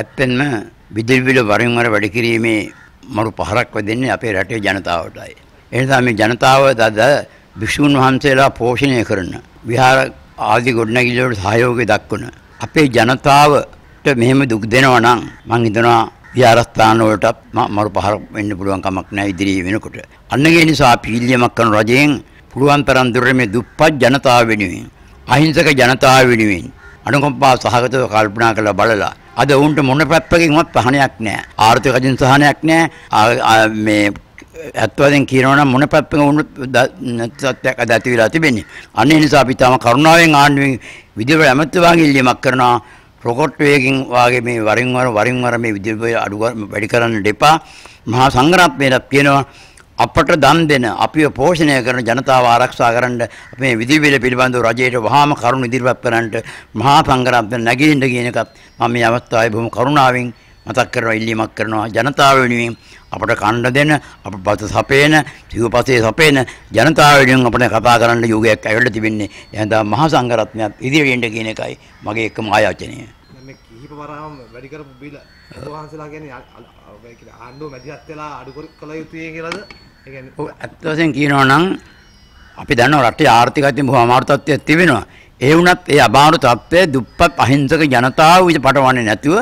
ඇත්තෙන්ම විදුලිබිල වරින් වර වැඩි කිරීමේ මරු පහරක් වෙදෙන්නේ අපේ රටේ ජනතාවටයි. ඒ නිසා මේ ජනතාව දද භික්ෂුන් වහන්සේලා පෝෂණය කරන විහාර ආදී ගොඩනැගිලි වලට සහයෝගය දක්වන අපේ ජනතාවට මෙහෙම දුක් දෙනවා නම් මම හිතනවා විහාරස්ථාන වලට මරු පහර වෙන්න පුළුවන් කමක් නැහැ ඉදිරියේ වෙනකොට. අන්න ඒ නිසා පීලියමක් කරන රජයෙන් පුළුවන් තරම් දුරට මේ දුප්පත් ජනතාව වෙනුවෙන් අහිංසක ජනතාව වෙනුවෙන් අනුකම්පා සහගතව කල්පනා කරලා බලලා අද උන්ට මොන පැත්තකින්වත් පහනයක් නැහැ. ආර්ථික අදින් සහනයක් නැහැ. මේ ඇත්තවදෙන් කියනවනම් මොන පැත්තක වුණත් සත්‍යයක් අද ඇති වෙලා තිබෙන්නේ. අන්න ඒ නිසා අපි තාම කරුණාවෙන් ආණ්ඩුවෙන් විදුලි ඇමතිතුමාගෙන් ඉල්ලීමක් කරනවා රොකට් වේගින් වාගේ මේ වරින් වර වරින් වර මේ විදුලි අඩු වැඩි කරන්න දෙපා මහා සංග්‍රහපේනක් කියනවා අපට දන් දෙන අපිව පෝෂණය කරන ජනතාව ආරක්ෂා කරන්න මේ විධිවිධ පිළිබඳව රජයට වහාම කරුණු ඉදිරිපත් කරන්නට මහා සංග්‍රහය නැගෙන්න කියන එකත් මම මේ අවස්ථාවේ බොහොම කරුණාවෙන් මතක් කරනවා ඉල්ලීමක් කරනවා ජනතාව වෙනුවෙන් අපට කණ්ඩ දෙන අප බත සපේන සිව්පසේ සපේන ජනතාව වෙනුවෙන් අපිට කතා කරන්න යෝගයක් ඇවිල්ලා තිබෙන්නේ එහෙනම් මහා සංඝරත්නයත් ඉදිරියට කියන එකයි මගේ එකම ආයාචනය මේ කිහිප වරහම වැඩි කරපු බිල වහන්සලා කියන්නේ ආණ්ඩුව මැදිහත් වෙලා අඩු කළ යුතුයි කියලාද ඔව් ඇත්ත වශයෙන් කියනවා නම් අපි දන්නවා රටේ ආර්ථිකයෙන් බොහොම අමාරු තත්ත්වයක් තිබෙනවා. ඒ වුණත් ඒ අමාරු තත්ත්වය දුප්පත් අහිංසක ජනතාව විස පටවන්නේ නැතුව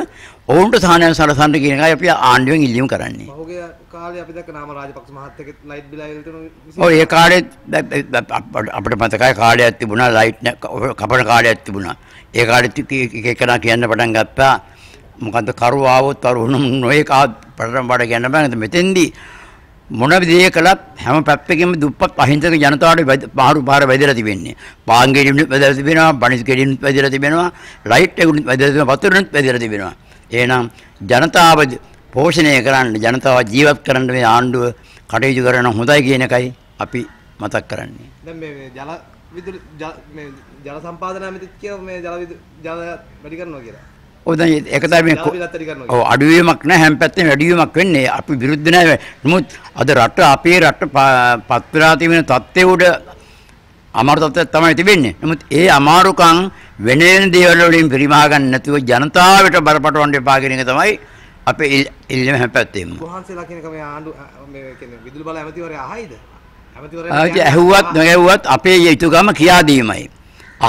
ඔවුන්ට සාහනය සලසන්න කියන එකයි අපි ආණ්ඩුවෙන් ඉල්ලීම් කරන්නේ. පහුගිය කාලේ අපි දැක්ක නාම රාජපක්ෂ මහත්තයගේ ලයිට් බිල් අයවල තියෙන ඔය ඒ කාලේ අපිට මතකයි කාඩයක් තිබුණා ලයිට් කපන කාඩයක් තිබුණා. ඒ කාඩේ එක එකනා කියන්න පටන් ගත්තා. මොකද්ද කරුව ආවොත් අර උණු නොඒක ආත් පටන් බඩ කියන්න බෑ. මෙතෙන්දී මොන විදිහේ කළත් හැම පැත්තකින්ම දුප්පත් අහිංසක ජනතාවට පාරු පාර වැදලා තිබෙන්නේ. පාන් ගෙඩිනුත් වැදලා තිබෙනවා, බනිස් ගෙඩිනුත් වැදලා තිබෙනවා, ලයිට් එකකුත් වැදලා තිබෙනවා, වතුරනුත් වැදලා තිබෙනවා. එහෙනම් ජනතාව පෝෂණය කරන්න, ජනතාව ජීවත් කරන්න මේ ආණ්ඩුව කටයුතු කරන හොඳයි කියන එකයි අපි මතක් කරන්නේ. දැන් මේ ජල විදුලි මේ ජල සම්පාදන ඇමතිත් කියව මේ ජල විදුලි ජල වැඩි කරනවා කියලා. ඔය දැන් ඒක තමයි ඔව් අඩුවීමක් නෑ හැම පැත්තෙම වැඩිවීමක් වෙන්නේ අපි විරුද්ධ නෑ නමුත් අද රට අපේ රට පත් වෙලා තියෙන தත්ත්වය උඩ අමාරු තත්ත්වයක් තමයි තිබෙන්නේ නමුත් ඒ අමාරුකම් වෙන වෙන දේවල් වලින් පරිමහා ගන්න නැතුව ජනතාවට බරපතලවන්න එපා කියන එක තමයි අපේ ඉල්ලීම හැම පැත්තෙම වහන්සේලා කියන කම ආණ්ඩු මේ කියන්නේ විදුලි බල ඇමතිවරයා අහයිද ඇමතිවරයා ඇහුවත් නොඇහුවත් අපේ යුතුයකම කියා දීමයි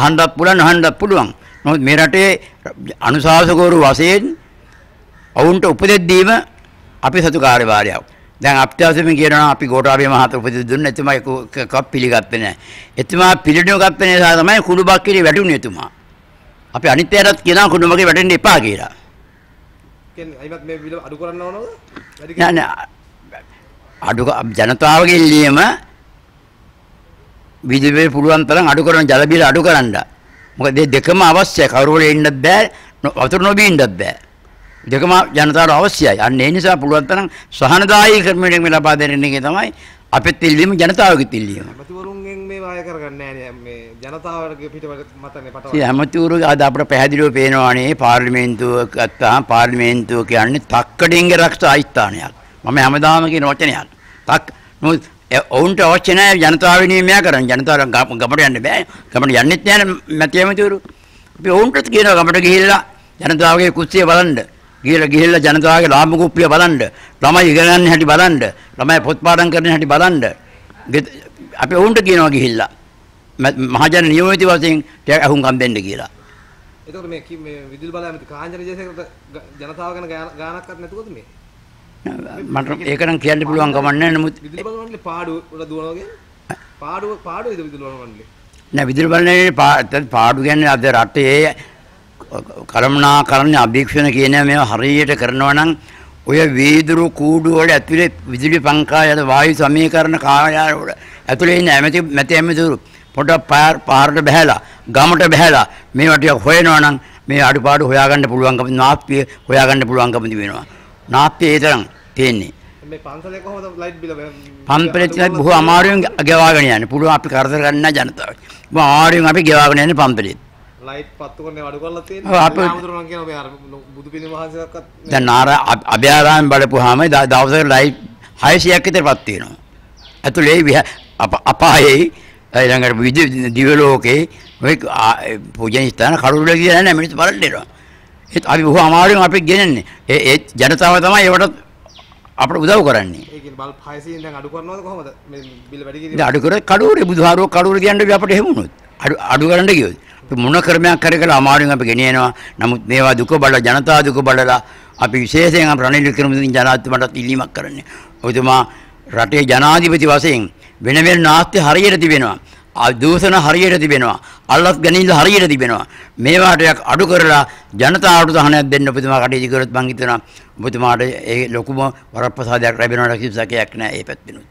අහන්නත් පුළුවන් අහන්නත් පුළුවන් නමුත් මේ රටේ අනුශාසකවරු වශයෙන් ඔවුන්ට උපදෙස් දීම අපි සතු කාර්යභාරයක්. දැන් අත්‍යවශ්‍යම කියනවා අපි ගෝඨාභය මහතා උපදෙස් දුන්න එතුමා එකක් පිළිගත්තේ නැහැ. එතුමා පිළිණුවගත්තේ නිසා තමයි කුණුබක් කිරේ වැටුනේ එතුමා. අපි අනිත් අයටත් කියනවා කුණුබගේ වැටෙන්න එපා කියලා. කියන්නේ අයිමත් මේ විල අඩු කරන්න ඕනද? නෑ නෑ. අඩු ජනතාවගේ ඉල්ලීම විදුලිය පුළුවන් තරම් අඩු කරන ජල බිල අඩු කරන්න. මොකද මේ දෙකම අවශ්‍යයි. කරුවල ඉන්නත් බෑ, වතුර නොබී ඉන්නත් බෑ. දෙකම ජනතාවට අවශ්‍යයි. අන්න ඒ නිසා පුළුවන් තරම් සහනදායී ක්‍රමයකින් මේ ලබා දෙන්න එක තමයි අපිට ඉල්ලීම ජනතාවගේ ඉල්ලීම. ඇමතිවරුන්ගෙන් මේවා අය කරගන්නේ නැහැ මේ ජනතාවගේ පිටවට මතනේ පටවන්නේ. ඇමතිවරුගේ අද අපිට පැහැදිලිව පේනවානේ පාර්ලිමේන්තුව ගත්තාම පාර්ලිමේන්තුව කියන්නේ තක්කඩින්ගේ රක්ෂා ස්ථානයක්. මම හැමදාම කියන වචනයක්. තක් ඔවුන්ට අවශ්‍ය නැහැ ජනතාව විනීමය කරන්න. ජනතාව ගමට යන්න බෑ. ගමට යන්නෙත් නැහැ මැතිවතුරු. අපි ඔවුන්ට කියනවා ගමට ගිහිල්ලා ජනතාවගේ කුස්සිය බලන්න. ගිහිල්ලා ගිහිල්ලා ජනතාවගේ ලාභ කුප්පිය බලන්න. ළමයි ඉගෙන ගන්න හැටි බලන්න. ළමයි පොත් පාඩම් කරන හැටි බලන්න. අපි ඔවුන්ට කියනවා ගිහිල්ලා මහජන නියෝජිත වශයෙන් ඇහුම්කම් දෙන්න කියලා. එතකොට මේ මේ විදුලි බලය ඇමති කාංජන ජයසේකර ජනතාව ගැන ගානක්වත් නැතුවද මේ? මට ඒක නම් කියන්න පුළුවන් කමක් නැහැ නමුත් විදුලි බලවන්නේ පාඩුව උඩ දුවනවා කියන්නේ පාඩුව පාඩුවේද විදුලි බලවන්නේ නෑ විදුලි බලන්නේ පාඩු කියන්නේ අද රටේ කර්මනාකරණ අභීක්ෂණ කියන මේවා හරියට කරනවා නම් ඔය වීදුරු කූඩු වල ඇතුලේ විදුලි පංකාය යන වායු සමීකරණ කාර්යාල වල ඇතුලේ ඉන්න ඇමති මැති ඇමතිවරු පොඩ පාර පාරට බහැලා ගමට බහැලා මේවා ටික හොයනවා නම් මේ අඩුපාඩු හොයාගන්න පුළුවන්කම නාස්තිය හොයාගන්න පුළුවන්කම වෙනවා නාප්පේ තරම් පේන්නේ. මේ පන්සලේ කොහොමද ලයිට් බිල පන්සලෙත් බොහෝ අමාරුවෙන් ගෙවාගෙන යන්නේ. පුළුවන් අපි කරදර ගන්න ජනතාවට. බොහොම අමාරුවෙන් අපි ගෙවාගෙන යන්නේ පන්සලෙත්. ලයිට් පත්තු කරන්නේ අඩු කරලා තියෙන්නේ. ආමතුරුන් කියන මේ අර බුදු පිළිම මහන්සියක්වත් දැන් නාර අභයාරාමෙන් බලපුවාම දවසකට ලයිට් 600ක් විතරපත් වෙනවා. ඇතුලේ අපායේ ඊළඟට විදි දිව්‍ය ලෝකේ ඔය පූජන ස්ථාන කරුණ කියලා නෑ මිනිස්සු බලන්න එනවා. ඒත් අපි බොහෝ අමාරුවෙන් අපි ගෙනන්නේ. ඒ ඒ ජනතාව තමයි ඒවට අපිට උදව් කරන්නේ. ඒ කියන්නේ බල්බ් 600 දැන් අඩු කරනවද කොහමද? මේ බිල් වැඩි කිරීම. අඩු කර කඩුවරේ බුදුහාරෝ කඩුවර කියන්නේ අපිට එහෙම වුණොත්. අඩු අඩු කරන්න ගියොත්. අපි මොන ක්‍රමයක් කර කියලා අමාරුවෙන් අපි ගෙනියනවා. නමුත් මේවා දුක බලලා ජනතාව දුක බලලා අපි විශේෂයෙන් අප රනිල් වික්‍රමසිංහ ජනාධිපතිමටත් ඉල්ලීමක් කරන්නේ. ඔබතුමා රටේ ජනාධිපති වශයෙන් වෙන වෙන නාස්ති හරියට තිබෙනවා. දූෂණ හරියට තිබෙනවා. අල්ලස් ගැනීම හරියට තිබෙනවා. මේවාට යක් අඩු කරලා ජනතාවට උදාහරණයක් දෙන්න ඔබතුමා කටයුතු කරොත් මං හිතනවා ඔබතුමාට ඒ ලොකුම වරප්‍රසාදයක් ලැබෙනවා කියලා කිසිසකයක් නැහැ ඒ පැත්තෙනුත්.